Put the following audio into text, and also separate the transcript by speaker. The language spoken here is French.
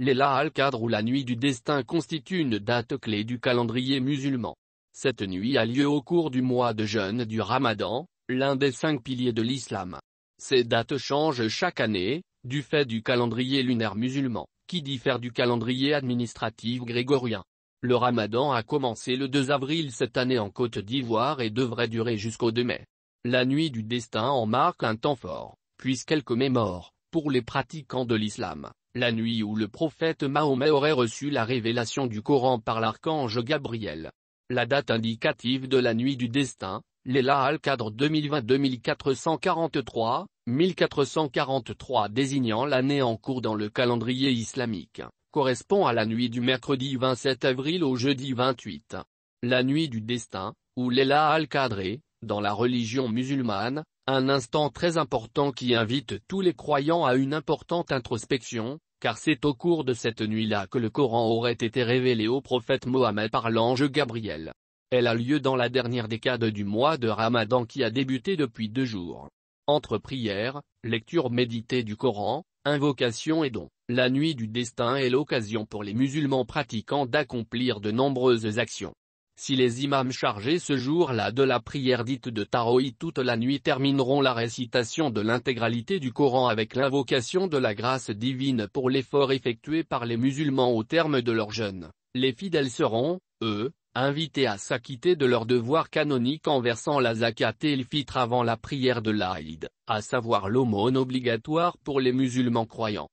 Speaker 1: L'Ela al-Qadr ou la nuit du destin constitue une date clé du calendrier musulman. Cette nuit a lieu au cours du mois de jeûne du Ramadan, l'un des cinq piliers de l'islam. Ces dates changent chaque année, du fait du calendrier lunaire musulman, qui diffère du calendrier administratif grégorien. Le ramadan a commencé le 2 avril cette année en Côte d'Ivoire et devrait durer jusqu'au 2 mai. La nuit du destin en marque un temps fort, puisqu'elle commémore, pour les pratiquants de l'islam, la nuit où le prophète Mahomet aurait reçu la révélation du Coran par l'archange Gabriel. La date indicative de la nuit du destin, Léla Al-Qadr 2020-2443, 1443 désignant l'année en cours dans le calendrier islamique, correspond à la nuit du mercredi 27 avril au jeudi 28. La nuit du destin, ou Léla Al-Qadr dans la religion musulmane, un instant très important qui invite tous les croyants à une importante introspection, car c'est au cours de cette nuit-là que le Coran aurait été révélé au prophète Mohammed par l'ange Gabriel. Elle a lieu dans la dernière décade du mois de Ramadan qui a débuté depuis deux jours. Entre prières, lecture méditée du Coran, invocation et dons, la nuit du destin est l'occasion pour les musulmans pratiquants d'accomplir de nombreuses actions. Si les imams chargés ce jour-là de la prière dite de Taroï toute la nuit termineront la récitation de l'intégralité du Coran avec l'invocation de la grâce divine pour l'effort effectué par les musulmans au terme de leur jeûne, les fidèles seront, eux, invités à s'acquitter de leur devoir canonique en versant la zakat et le fitre avant la prière de l'Aïd, à savoir l'aumône obligatoire pour les musulmans croyants.